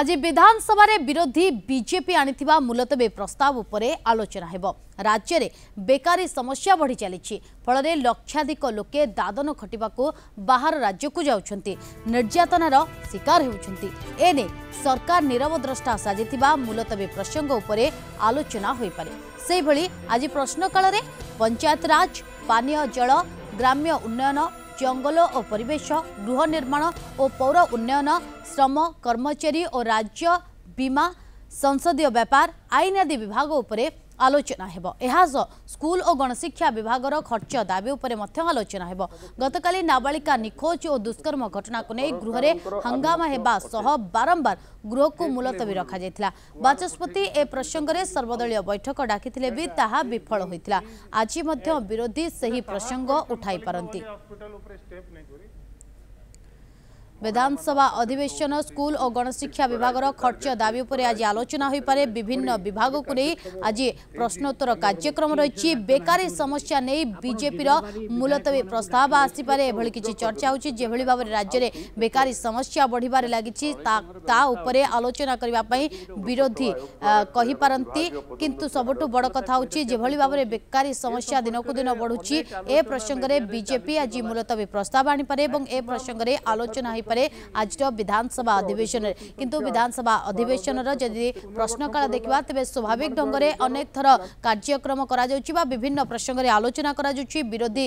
ଆଜି ବିଧାନସଭାରେ ବିରୋଧୀ ବିଜେପି ଆଣିଥିବା ମୁଲତବୀ ପ୍ରସ୍ତାବ ଉପରେ ଆଲୋଚନା ହେବ ରାଜ୍ୟରେ ବେକାରୀ ସମସ୍ୟା ବଢ଼ି ଚାଲିଛି ଫଳରେ ଲକ୍ଷାଧିକ ଲୋକେ ଦାଦନ ଖଟିବାକୁ ବାହାର ରାଜ୍ୟକୁ ଯାଉଛନ୍ତି ନିର୍ଯାତନାର ଶିକାର ହେଉଛନ୍ତି ଏନେଇ ସରକାର ନିରବଦ୍ରଷ୍ଟା ସାଜିଥିବା ମୁଲତବୀ ପ୍ରସଙ୍ଗ ଉପରେ ଆଲୋଚନା ହୋଇପାରେ ସେହିଭଳି ଆଜି ପ୍ରଶ୍ନକାଳରେ ପଞ୍ଚାୟତରାଜ ପାନୀୟ ଜଳ ଗ୍ରାମ୍ୟ ଉନ୍ନୟନ ଜଙ୍ଗଲ ଓ ପରିବେଶ ଗୃହ ନିର୍ମାଣ ଓ ପୌର ଉନ୍ନୟନ ଶ୍ରମ କର୍ମଚାରୀ ଓ ରାଜ୍ୟ ବୀମା ସଂସଦୀୟ ବ୍ୟାପାର ଆଇନ ଆଦି ବିଭାଗ ଉପରେ ଆଲୋଚନା ହେବ ଏହାସହ ସ୍କୁଲ ଓ ଗଣଶିକ୍ଷା ବିଭାଗର ଖର୍ଚ୍ଚ ଦାବି ଉପରେ ମଧ୍ୟ ଆଲୋଚନା ହେବ ଗତକାଲି ନାବାଳିକା ନିଖୋଜ ଓ ଦୁଷ୍କର୍ମ ଘଟଣାକୁ ନେଇ ଗୃହରେ ହଙ୍ଗାମା ହେବା ସହ ବାରମ୍ବାର ଗୃହକୁ ମୁଲତବୀ ରଖାଯାଇଥିଲା ବାଚସ୍ପତି ଏ ପ୍ରସଙ୍ଗରେ ସର୍ବଦଳୀୟ ବୈଠକ ଡାକିଥିଲେ ବି ତାହା ବିଫଳ ହୋଇଥିଲା ଆଜି ମଧ୍ୟ ବିରୋଧୀ ସେହି ପ୍ରସଙ୍ଗ ଉଠାଇପାରନ୍ତି ବିଧାନସଭା ଅଧିବେଶନ ସ୍କୁଲ ଓ ଗଣଶିକ୍ଷା ବିଭାଗର ଖର୍ଚ୍ଚ ଦାବି ଉପରେ ଆଜି ଆଲୋଚନା ହୋଇପାରେ ବିଭିନ୍ନ ବିଭାଗକୁ ନେଇ ଆଜି ପ୍ରଶ୍ନୋତ୍ତର କାର୍ଯ୍ୟକ୍ରମ ରହିଛି ବେକାରୀ ସମସ୍ୟା ନେଇ ବିଜେପିର ମୂଲତବୀ ପ୍ରସ୍ତାବ ଆସିପାରେ ଏଭଳି କିଛି ଚର୍ଚ୍ଚା ହେଉଛି ଯେଭଳି ଭାବରେ ରାଜ୍ୟରେ ବେକାରୀ ସମସ୍ୟା ବଢ଼ିବାରେ ଲାଗିଛି ତା ଉପରେ ଆଲୋଚନା କରିବା ପାଇଁ ବିରୋଧୀ କହିପାରନ୍ତି କିନ୍ତୁ ସବୁଠୁ ବଡ଼ କଥା ହେଉଛି ଯେଭଳି ଭାବରେ ବେକାରୀ ସମସ୍ୟା ଦିନକୁ ଦିନ ବଢ଼ୁଛି ଏ ପ୍ରସଙ୍ଗରେ ବିଜେପି ଆଜି ମୁଲତବୀ ପ୍ରସ୍ତାବ ଆଣିପାରେ ଏବଂ ଏ ପ୍ରସଙ୍ଗରେ ଆଲୋଚନା ହୋଇପାରେ ଆଜିର ବିଧାନସଭା ଅଧିବେଶନରେ କିନ୍ତୁ ବିଧାନସଭା ଅଧିବେଶନର ଯଦି ପ୍ରଶ୍ନକାଳ ଦେଖିବା ତେବେ ସ୍ୱାଭାବିକ ଢଙ୍ଗରେ ଅନେକ ଥର କାର୍ଯ୍ୟକ୍ରମ କରାଯାଉଛି ବା ବିଭିନ୍ନ ପ୍ରସଙ୍ଗରେ ଆଲୋଚନା କରାଯାଉଛି ବିରୋଧୀ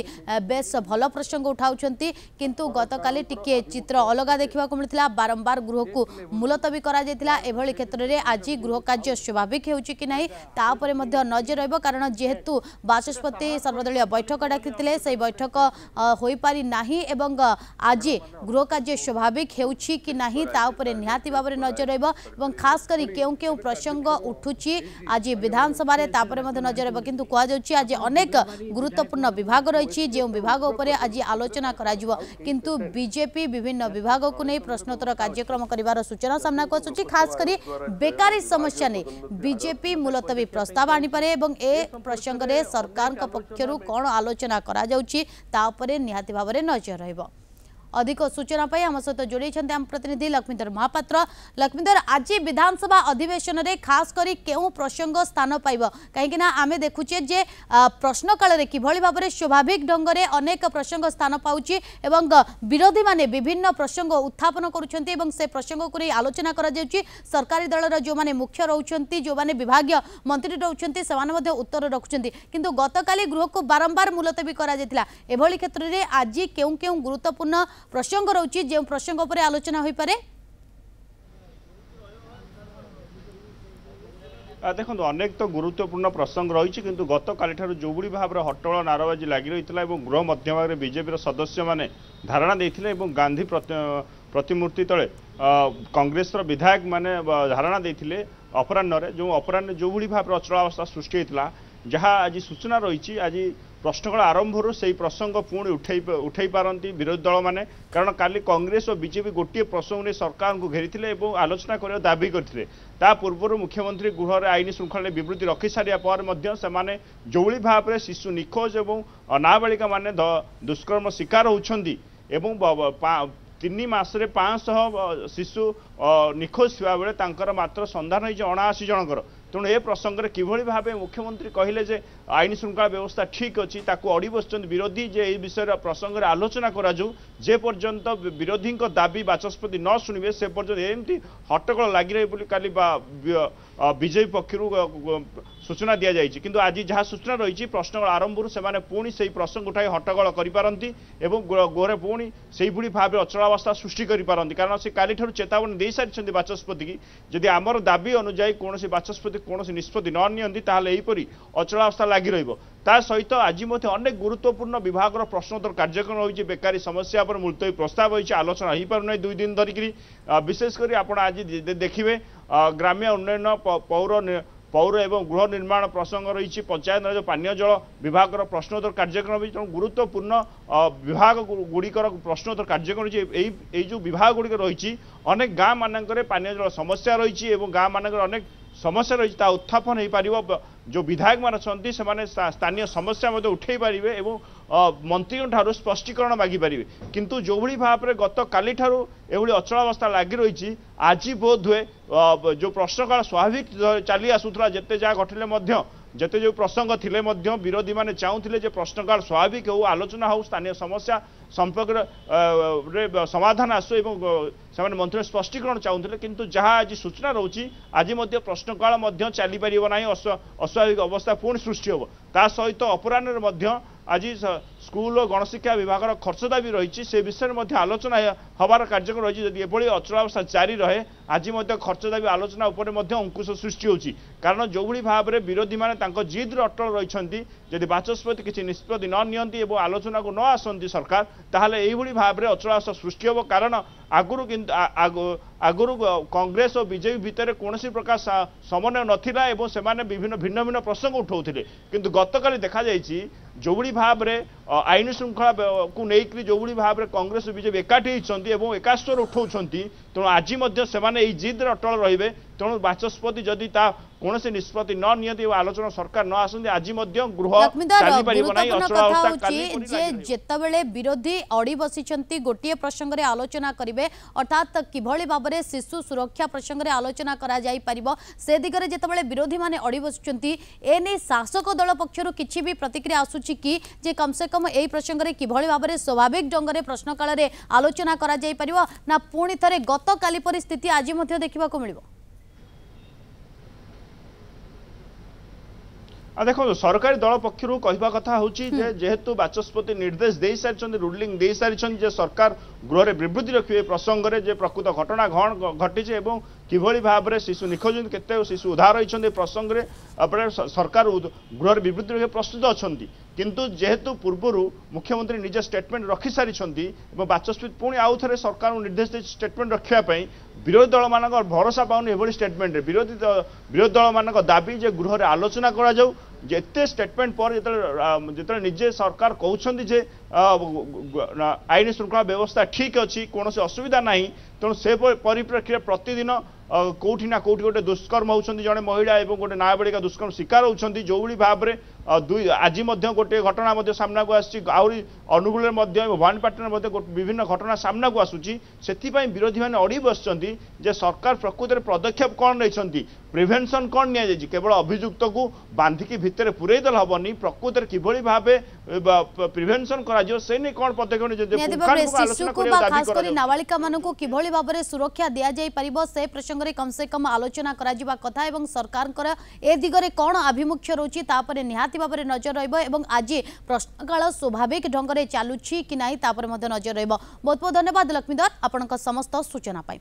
ବେଶ୍ ଭଲ ପ୍ରସଙ୍ଗ ଉଠାଉଛନ୍ତି କିନ୍ତୁ ଗତକାଲି ଟିକିଏ ଚିତ୍ର ଅଲଗା ଦେଖିବାକୁ ମିଳିଥିଲା ବାରମ୍ବାର ଗୃହକୁ ମୁଲତବୀ କରାଯାଇଥିଲା ଏଭଳି କ୍ଷେତ୍ରରେ ଆଜି ଗୃହ କାର୍ଯ୍ୟ ସ୍ୱାଭାବିକ ହେଉଛି କି ନାହିଁ ତା ଉପରେ ମଧ୍ୟ ନଜର ରହିବ କାରଣ ଯେହେତୁ ବାଚସ୍ପତି ସର୍ବଦଳୀୟ ବୈଠକ ଡାକିଥିଲେ সেই বৈঠক ହୋଇପାରି ନାହିଁ ଏବଂ ଆଜି ଗୃହ କାର୍ଯ୍ୟ स्वाभाविक हो ना निहाती भाव में नजर रहा खास कर प्रसंग उठूँ आज विधानसभा नजर रहा कि आज अनेक गुरुत्वपूर्ण विभाग रही जो विभाग पर आज आलोचना करूँ बीजेपी विभिन्न विभाग को नहीं प्रश्नोत्तर कार्यक्रम कर सूचना सामना को आसूरी खास कर बेकारी समस्या नहीं बीजेपी मुलतवी प्रस्ताव आनी पारे और ए प्रसंगे सरकार पक्षर कौन आलोचना करापर निहाती भाव में नजर रहा অধিক সূচনা পাই আমার সহ যোড়াই আম প্রতিনিধি লক্ষ্মীধর মহাপাত্র লক্ষ্মীধর আজ বিধানসভা অধিবেশনরে খাস করে কেউ প্রসঙ্গ স্থান পাইব কিনা আমি দেখুছে যে প্রশ্নকালে কিভাবে ভাবে স্বাভাবিক ঢঙ্গরে অনেক প্রসঙ্গ স্থান পাউছি এবং বিরোধী মানে বিভিন্ন প্রসঙ্গ উত্থাপন করছেন এবং সে প্রসঙ্গক নিয়ে আলোচনা করা যাচ্ছে সরকারি দলর যে মুখ্য রয়েছেন যে বিভাগীয় মন্ত্রী রয়েছেন সে উত্তর রাখুন কিন্তু গতকাল গৃহক বারম্বার মুলতবী করা যাই এভাবে ক্ষেত্রে আজ কেউ কেউ গুরুত্বপূর্ণ ପ୍ରସଙ୍ଗ ରହୁଛି ଯେଉଁ ପ୍ରସଙ୍ଗ ଉପରେ ଆଲୋଚନା ହୋଇପାରେ ଦେଖନ୍ତୁ ଅନେକ ତ ଗୁରୁତ୍ୱପୂର୍ଣ୍ଣ ପ୍ରସଙ୍ଗ ରହିଛି କିନ୍ତୁ ଗତକାଲିଠାରୁ ଯେଉଁଭଳି ଭାବରେ ହଟ୍ଟଳ ନାରାବାଜି ଲାଗି ରହିଥିଲା ଏବଂ ଗୃହ ମଧ୍ୟଭାଗରେ ବିଜେପିର ସଦସ୍ୟମାନେ ଧାରଣା ଦେଇଥିଲେ ଏବଂ ଗାନ୍ଧୀ ପ୍ରତିମୂର୍ତ୍ତି ତଳେ କଂଗ୍ରେସର ବିଧାୟକମାନେ ଧାରଣା ଦେଇଥିଲେ ଅପରାହ୍ନରେ ଯେଉଁ ଅପରାହ୍ନରେ ଯେଉଁଭଳି ଭାବରେ ଅଚଳାବସ୍ଥା ସୃଷ୍ଟି ହୋଇଥିଲା ଯାହା ଆଜି ସୂଚନା ରହିଛି ଆଜି ପ୍ରଶ୍ନକାଳ ଆରମ୍ଭରୁ ସେହି ପ୍ରସଙ୍ଗ ପୁଣି ଉଠେଇ ଉଠେଇ ପାରନ୍ତି ବିରୋଧୀ ଦଳମାନେ କାରଣ କାଲି କଂଗ୍ରେସ ଓ ବିଜେପି ଗୋଟିଏ ପ୍ରସଙ୍ଗ ନେଇ ସରକାରଙ୍କୁ ଘେରିଥିଲେ ଏବଂ ଆଲୋଚନା କରିବା ଦାବି କରିଥିଲେ ତା ପୂର୍ବରୁ ମୁଖ୍ୟମନ୍ତ୍ରୀ ଗୃହରେ ଆଇନ ଶୃଙ୍ଖଳାରେ ବିବୃତ୍ତି ରଖିସାରିବା ପରେ ମଧ୍ୟ ସେମାନେ ଯେଉଁଭଳି ଭାବରେ ଶିଶୁ ନିଖୋଜ ଏବଂ ଅନାବାଳିକାମାନେ ଦୁଷ୍କର୍ମ ଶିକାର ହେଉଛନ୍ତି ଏବଂ ତିନି ମାସରେ ପାଞ୍ଚଶହ ଶିଶୁ ନିଖୋଜ ଥିବାବେଳେ ତାଙ୍କର ମାତ୍ର ସନ୍ଧାନ ହୋଇଛି ଅଣାଅଶୀ ଜଣଙ୍କର তেণু এ প্রসঙ্গে কিভাবে ভাবে মুখ্যমন্ত্রী কহিলেন যে আইন শৃঙ্খলা ব্যবস্থা ঠিক অছি তাকে অড়ি বসছেন বিরোধী যে এই বিষয়ের প্রসঙ্গে আলোচনা করা যে পর্যন্ত বিরোধীঙ্ দাবি বাচস্পতি ন শুণবে সে পর্যন্ত এমতি হট্টগোল লাগি রহবে বলে কালি বা ବିଜେପି ପକ୍ଷରୁ ସୂଚନା ଦିଆଯାଇଛି କିନ୍ତୁ ଆଜି ଯାହା ସୂଚନା ରହିଛି ପ୍ରଶ୍ନଗଳ ଆରମ୍ଭରୁ ସେମାନେ ପୁଣି ସେହି ପ୍ରସଙ୍ଗ ଉଠାଇ ହଟ୍ଟଗୋଳ କରିପାରନ୍ତି ଏବଂ ଗୃହରେ ପୁଣି ସେହିଭଳି ଭାବେ ଅଚଳାବସ୍ଥା ସୃଷ୍ଟି କରିପାରନ୍ତି କାରଣ ସେ କାଲିଠାରୁ ଚେତାବନୀ ଦେଇସାରିଛନ୍ତି ବାଚସ୍ପତିକି ଯଦି ଆମର ଦାବି ଅନୁଯାୟୀ କୌଣସି ବାଚସ୍ପତି କୌଣସି ନିଷ୍ପତ୍ତି ନ ନିଅନ୍ତି ତାହେଲେ ଏହିପରି ଅଚଳାବସ୍ଥା ଲାଗି ରହିବ ତା ସହିତ ଆଜି ମଧ୍ୟ ଅନେକ ଗୁରୁତ୍ୱପୂର୍ଣ୍ଣ ବିଭାଗର ପ୍ରଶ୍ନୋତ୍ତର କାର୍ଯ୍ୟକ୍ରମ ହୋଇଛି ବେକାରୀ ସମସ୍ୟା ଉପରେ ମୁଲତବୀ ପ୍ରସ୍ତାବ ହୋଇଛି ଆଲୋଚନା ହୋଇପାରୁନାହିଁ ଦୁଇ ଦିନ ଧରିକିରି ବିଶେଷ କରି ଆପଣ ଆଜି ଦେଖିବେ ଗ୍ରାମ୍ୟ ଉନ୍ନୟନ ପୌର ପୌର ଏବଂ ଗୃହ ନିର୍ମାଣ ପ୍ରସଙ୍ଗ ରହିଛି ପଞ୍ଚାୟତ ରାଜ ପାନୀୟ ଜଳ ବିଭାଗର ପ୍ରଶ୍ନୋତ୍ତର କାର୍ଯ୍ୟକ୍ରମ ହୋଇଛି ତେଣୁ ଗୁରୁତ୍ୱପୂର୍ଣ୍ଣ ବିଭାଗ ଗୁଡ଼ିକର ପ୍ରଶ୍ନୋତ୍ତର କାର୍ଯ୍ୟକ୍ରମ ରହିଛି ଏଇ ଏଇ ଯେଉଁ ବିଭାଗ ଗୁଡ଼ିକ ରହିଛି ଅନେକ ଗାଁ ମାନଙ୍କରେ ପାନୀୟ ଜଳ ସମସ୍ୟା ରହିଛି ଏବଂ ଗାଁ ମାନଙ୍କରେ ଅନେକ ସମସ୍ୟା ରହିଛି ତାହା ଉତ୍ଥାପନ ହୋଇପାରିବ ଯେଉଁ ବିଧାୟକମାନେ ଅଛନ୍ତି ସେମାନେ ସ୍ଥାନୀୟ ସମସ୍ୟା ମଧ୍ୟ ଉଠାଇ ପାରିବେ ଏବଂ ମନ୍ତ୍ରୀଙ୍କଠାରୁ ସ୍ପଷ୍ଟୀକରଣ ମାଗିପାରିବେ କିନ୍ତୁ ଯେଉଁଭଳି ଭାବରେ ଗତକାଲିଠାରୁ ଏଭଳି ଅଚଳାବସ୍ଥା ଲାଗି ରହିଛି ଆଜି ବୋଧହୁଏ ଯେଉଁ ପ୍ରଶ୍ନକାଳ ସ୍ୱାଭାବିକ ଚାଲି ଆସୁଥିଲା ଯେତେ ଯାହା ଘଟିଲେ ମଧ୍ୟ जते जो प्रसंग थे विरोधी जो प्रश्नकाल स्वाभाविक हो आलोचना हो स्थानीय समस्या संपर्क समाधान आसु मंत्री स्पष्टीकरण चाहँदै किंतु जहाँ आज सूचना रहेछ आज प्रश्नकाल ना अस्वाभाविक अवस्था सृष्टि हो सहित अपराहरमा आज স্কুল ও গণশিক্ষা বিভাগের খরচদা বি রয়েছে সে বিষয়ে মধ্যে আলোচনা হবার কার্যক্রম রয়েছে যদি এভাবে অচলাবস্থা জারি রহে আজি মধ্যে খরচদা বি আলোচনা উপরে মধ্যে অঙ্কুশ সৃষ্টি হচ্ছে কারণ যেভাবে ভাবে বিরোধী মানে তাঁর জিদ্রে অটল রয়েছেন যদি বাচস্পতি কিছু নিষ্পতি ন নিয়ন্তি এবং আলোচনা ন আসন্তি সরকার তাহলে এইভাবে ভাবে অচলাবস্থা সৃষ্টি হব কারণ আগর কিন্তু আগর কংগ্রেস ও বিজেপি ভিতরে কোণী প্রকার সমন্বয় নথিলা এবং সেমানে বিভিন্ন ভিন্ন ভিন্ন প্রসঙ্গ উঠাউলে কিন্তু গতকাল দেখা যাইছি যেভাবে ভাবে ଆଇନ ଶୃଙ୍ଖଳା କୁ ନେଇକରି ଯେଉଁଭଳି ଭାବରେ କଂଗ୍ରେସ ଓ ବିଜେପି ଏକାଠି ହୋଇଛନ୍ତି ଏବଂ ଏକାସ୍ୱର ଉଠାଉଛନ୍ତି ତେଣୁ ଆଜି ମଧ୍ୟ ସେମାନେ ଏହି ଜିଦ୍ରେ ଅଟଳ ରହିବେ ତେଣୁ ବାଚସ୍ପତି ଯଦି ତା କୌଣସି ନିଷ୍ପତ୍ତି ନ ନିଅନ୍ତି ଓ ଆଲୋଚନା ସରକାର ନ ଆସନ୍ତି ଆଜି ମଧ୍ୟ ଗୃହ ଚାଲିପାରିବ ନାହିଁ ଅଚଳ ଅବସ୍ଥା କାଲି ଯେ ଯେତେବେଳେ ବିରୋଧୀ ଅଡ଼ି ବସିଛନ୍ତି ଗୋଟିଏ ପ୍ରସଙ୍ଗରେ ଆଲୋଚନା କରିବେ ଅର୍ଥାତ୍ କିଭଳି ଭାବରେ ଶିଶୁ ସୁରକ୍ଷା ପ୍ରସଙ୍ଗରେ ଆଲୋଚନା କରାଯାଇପାରିବ ସେ ଦିଗରେ ଯେତେବେଳେ ବିରୋଧୀମାନେ ଅଡ଼ି ବସୁଛନ୍ତି ଏ ନେଇ ଶାସକ ଦଳ ପକ୍ଷରୁ କିଛି ବି ପ୍ରତିକ୍ରିୟା ଆସୁଛି କି ଯେ କମ୍ସେ କମ୍ ଏହି ପ୍ରସଙ୍ଗରେ କିଭଳି ଭାବରେ ସ୍ୱାଭାବିକ ଢଙ୍ଗରେ ପ୍ରଶ୍ନକାଳରେ ଆଲୋଚନା କରାଯାଇପାରିବ ନା ପୁଣି ଥରେ ଗତ ଗତକାଲି ପରି ସ୍ଥିତି ଆଜି ମଧ୍ୟ ଦେଖିବାକୁ ମିଳିବ ଦେଖନ୍ତୁ ସରକାରୀ ଦଳ ପକ୍ଷରୁ କହିବା କଥା ହେଉଛି ଯେହେତୁ ବାଚସ୍ପତି ନିର୍ଦ୍ଦେଶ ଦେଇସାରିଛନ୍ତି ରୁଲିଂ ଦେଇସାରିଛନ୍ତି ଯେ ସରକାର ଗୃହରେ ବିବୃତ୍ତି ରଖିବେ ଏ ପ୍ରସଙ୍ଗରେ ଯେ ପ୍ରକୃତ ଘଟଣା କ'ଣ ଘଟିଛି ଏବଂ କିଭଳି ଭାବରେ ଶିଶୁ ନିଖୋଜ ହେଉଛନ୍ତି କେତେ ଶିଶୁ ଉଦ୍ଧାର ହୋଇଛନ୍ତି ଏ ପ୍ରସଙ୍ଗରେ ଆପଣ ସରକାର ଗୃହରେ ବିବୃତ୍ତି ରଖିବା ପ୍ରସ୍ତୁତ ଅଛନ୍ତି କିନ୍ତୁ ଯେହେତୁ ପୂର୍ବରୁ ମୁଖ୍ୟମନ୍ତ୍ରୀ ନିଜ ଷ୍ଟେଟମେଣ୍ଟ ରଖିସାରିଛନ୍ତି ଏବଂ ବାଚସ୍ପତି ପୁଣି ଆଉ ଥରେ ସରକାରଙ୍କୁ ନିର୍ଦ୍ଦେଶ ଦେଇଛି ଷ୍ଟେଟମେଣ୍ଟ ରଖିବା ପାଇଁ ବିରୋଧୀ ଦଳମାନଙ୍କର ଭରସା ପାଉନି ଏଭଳି ଷ୍ଟେଟମେଣ୍ଟରେ ବିରୋଧୀ ବିରୋଧୀ ଦଳମାନଙ୍କ ଦାବି ଯେ ଗୃହରେ ଆଲୋଚନା କରାଯାଉ ଏତେ ଷ୍ଟେଟମେଣ୍ଟ ପରେ ଯେତେବେଳେ ଯେତେବେଳେ ନିଜେ ସରକାର କହୁଛନ୍ତି ଯେ ଆଇନ ଶୃଙ୍ଖଳା ବ୍ୟବସ୍ଥା ଠିକ୍ ଅଛି କୌଣସି ଅସୁବିଧା ନାହିଁ ତେଣୁ ସେ ପରିପ୍ରେକ୍ଷୀରେ ପ୍ରତିଦିନ କେଉଁଠି ନା କେଉଁଠି ଗୋଟେ ଦୁଷ୍କର୍ମ ହେଉଛନ୍ତି ଜଣେ ମହିଳା ଏବଂ ଗୋଟେ ନାବାଳିକା ଦୁଷ୍କର୍ମ ଶିକାର ହେଉଛନ୍ତି ଯେଉଁଭଳି ଭାବରେ ଦୁଇ ଆଜି ମଧ୍ୟ ଗୋଟିଏ ଘଟଣା ମଧ୍ୟ ସାମ୍ନାକୁ ଆସିଛି ଆହୁରି ଅନୁଗୁଳରେ ମଧ୍ୟ ଏବଂ ଭବାନୀପାଟଣାରେ ମଧ୍ୟ ବିଭିନ୍ନ ଘଟଣା ସାମ୍ନାକୁ ଆସୁଛି ସେଥିପାଇଁ ବିରୋଧୀମାନେ ଅଡ଼ି ବସିଛନ୍ତି ଯେ ସରକାର ପ୍ରକୃତରେ ପଦକ୍ଷେପ କ'ଣ ନେଇଛନ୍ତି প্রিভেনশন কণ নিয়েছে কেবল অভিযুক্তক বাঁধিকি ভিতরে পুরাই দেলে হবনি প্রকৃতরে কিভাবে ভাবে প্রিভেনশন করা যাব সে নিয়ে কোন পদক্ষেপ নিয়েছে নাবালিকা মানুষ কিভাবে ভাবে সুরক্ষা দিয়া যাই পারিব সে প্রসঙ্গে কমসে কম আলোচনা করা যা কথা এবং সরকারকর এ দিগরে কোন আভিমুখ্য রয়েছে তাপরে নিহাতি ভাবে নজর রহব এবং আজ প্রশ্নকাল স্বাভাবিক ঢঙ্গরে চালুছি কি নাই তাপরে মধ্যে নজর রহব বহুত বহুত ধন্যবাদ লক্ষ্মীধর আপনার সমস্ত সূচনা পাই